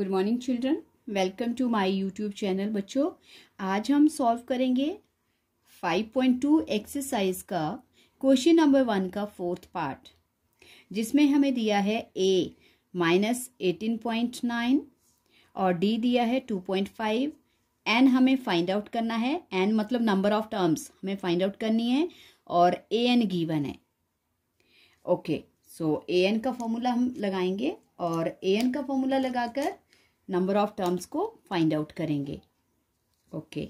Good morning children welcome to my YouTube channel बच्चों आज हम सॉल्व करेंगे 5.2 एक्सरसाइज का क्वेश्चन नंबर वन का फोर्थ पार्ट जिसमें हमें दिया है A minus eighteen point nine और डी दिया है टू पॉइंट फाइव एन हमें फाइंड आउट करना है एन मतलब नंबर ऑफ टर्म्स हमें फाइंड आउट करनी है और ए एन गीवन है ओके सो ए एन का फॉर्मूला हम लगाएंगे और ए एन का फॉर्मूला लगाकर नंबर ऑफ टर्म्स को फाइंड आउट करेंगे okay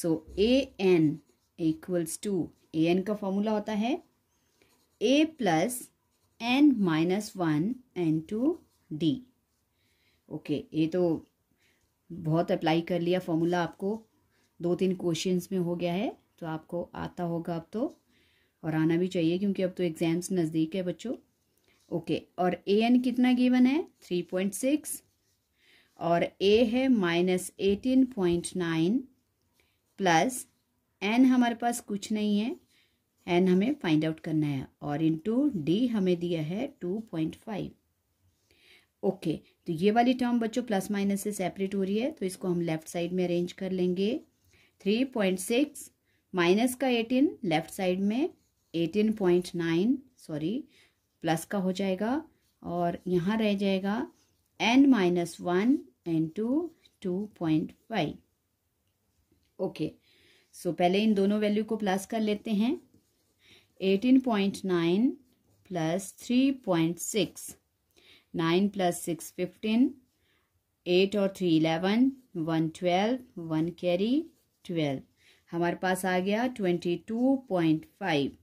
so A N equals to A N का फॉर्मूला होता है A plus N minus one into D okay ये तो बहुत अप्लाई कर लिया फॉर्मूला आपको दो तीन क्वेश्चंस में हो गया है तो आपको आता होगा अब तो और आना भी चाहिए क्योंकि अब तो एग्ज़ाम्स नज़दीक है बच्चों ओके और ए एन कितना गिवन है थ्री पॉइंट सिक्स और ए है minus eighteen point nine plus N हमारे पास कुछ नहीं है एन हमें फाइंड आउट करना है और इनटू डी हमें दिया है टू पॉइंट फाइव ओके तो ये वाली टर्म बच्चों प्लस माइनस से सेपरेट हो रही है तो इसको हम लेफ्ट साइड में अरेंज कर लेंगे थ्री पॉइंट सिक्स माइनस का एटीन लेफ्ट साइड में eighteen point nine sorry plus का हो जाएगा और यहाँ रह जाएगा N minus one into two point five okay so पहले इन दोनों वैल्यू को प्लस कर लेते हैं eighteen point nine plus three point six nine plus six fifteen eight और three eleven one twelve one carry twelve हमारे पास आ गया twenty to point five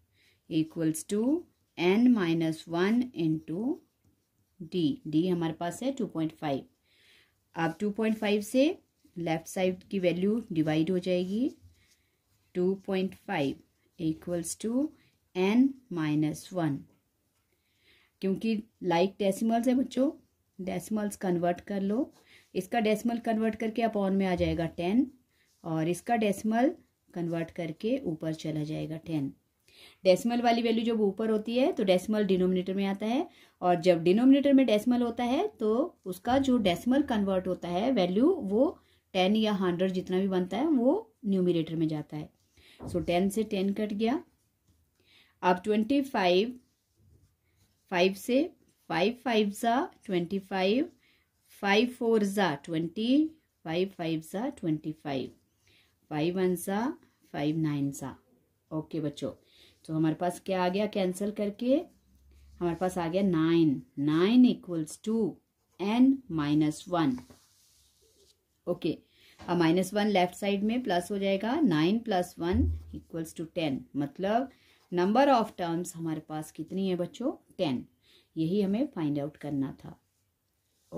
equals to N minus one into D D हमारे पास है two point five आप two point five से लेफ्ट साइड की वैल्यू डिवाइड हो जाएगी two point five equals to N minus one क्योंकि लाइक डेसिमल्स है बच्चों डेसिमल्स कन्वर्ट कर लो इसका डेसिमल कन्वर्ट करके अपॉन में आ जाएगा टेन और इसका डेसिमल कन्वर्ट करके ऊपर चला जाएगा टेन डेसिमल वाली वैल्यू जब ऊपर होती है तो डेसिमल डिनोमिनेटर में आता है और जब डिनोमिनेटर में डेसिमल होता है तो उसका जो डेसिमल कन्वर्ट होता है वैल्यू वो टेन या हंड्रेड जितना भी बनता है वो न्यूमिनेटर में जाता है सो so, टेन से टेन कट गया अब ट्वेंटी फाइव फाइव से फाइव फाइव ज़ा ट्वेंटी फाइव फाइव फोर ज़ा ट्वेंटी फाइव फाइव ज़ा ट्वेंटी फाइव फाइव वन ज़ा फाइव नाइन ज़ा ओके बच्चों तो हमारे पास क्या आ गया कैंसिल करके हमारे पास आ गया nine nine equals to N minus one okay अब माइनस वन लेफ्ट साइड में प्लस हो जाएगा nine plus one equals to ten मतलब नंबर ऑफ टर्म्स हमारे पास कितनी है बच्चों टेन यही हमें फाइंड आउट करना था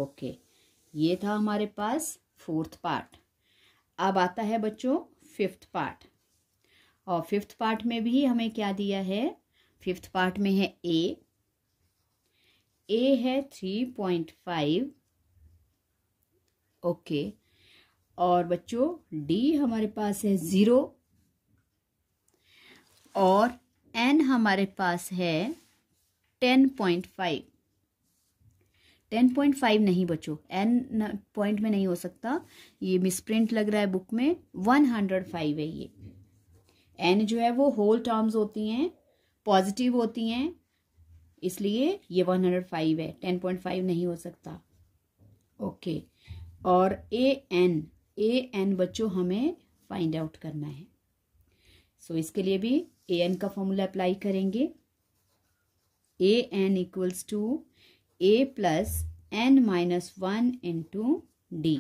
ओके okay. ये था हमारे पास फोर्थ पार्ट अब आता है बच्चों फिफ्थ पार्ट और फिफ्थ पार्ट में भी हमें क्या दिया है फिफ्थ पार्ट में है ए ए है थ्री पॉइंट फाइव ओके और बच्चों डी हमारे पास है ज़ीरो और एन हमारे पास है ten point five ten point five नहीं बच्चों एन पॉइंट में नहीं हो सकता ये मिसप्रिंट लग रहा है बुक में वन हंड्रेड फाइव है ये एन जो है वो होल टर्म्स होती हैं पॉजिटिव होती हैं इसलिए ये वन हंड्रेड फाइव है टेन पॉइंट फाइव नहीं हो सकता ओके और ए एन ए एन बच्चों हमें फाइंड आउट करना है सो so, इसके लिए भी ए एन का फॉर्मूला अप्लाई करेंगे a N equals to a plus N minus one into d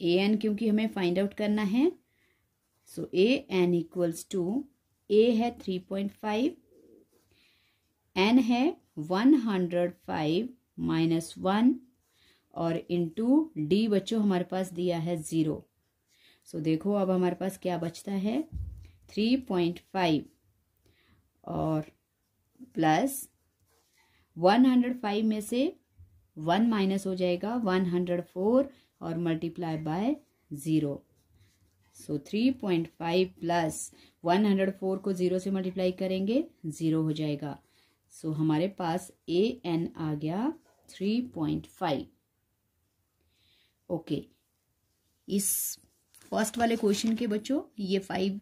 a n क्योंकि हमें फाइंड आउट करना है so A N equals to a है थ्री पॉइंट फाइव एन है one hundred five minus one और into d बच्चों हमारे पास दिया है ज़ीरो सो so, देखो अब हमारे पास क्या बचता है थ्री पॉइंट फाइव और प्लस वन हंड्रेड फाइव में से वन माइनस हो जाएगा वन हंड्रेड फोर और multiply by zero so three point five plus one hundred four को ज़ीरो से मल्टीप्लाई करेंगे ज़ीरो हो जाएगा सो so, हमारे पास ए एन आ गया थ्री पॉइंट फाइव ओके इस फर्स्ट वाले क्वेश्चन के बच्चों ये फाइव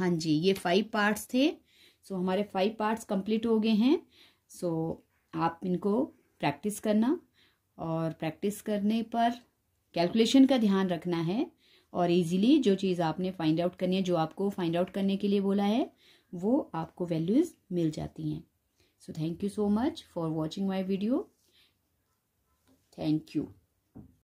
हाँ जी ये फाइव पार्ट्स थे सो so, हमारे फाइव पार्ट्स कंप्लीट हो गए हैं सो so, आप इनको प्रैक्टिस करना और प्रैक्टिस करने पर कैलकुलेशन का ध्यान रखना है और इजीली जो चीज़ आपने फाइंड आउट करनी है जो आपको फाइंड आउट करने के लिए बोला है वो आपको वैल्यूज़ मिल जाती हैं so thank you so much for watching my video thank you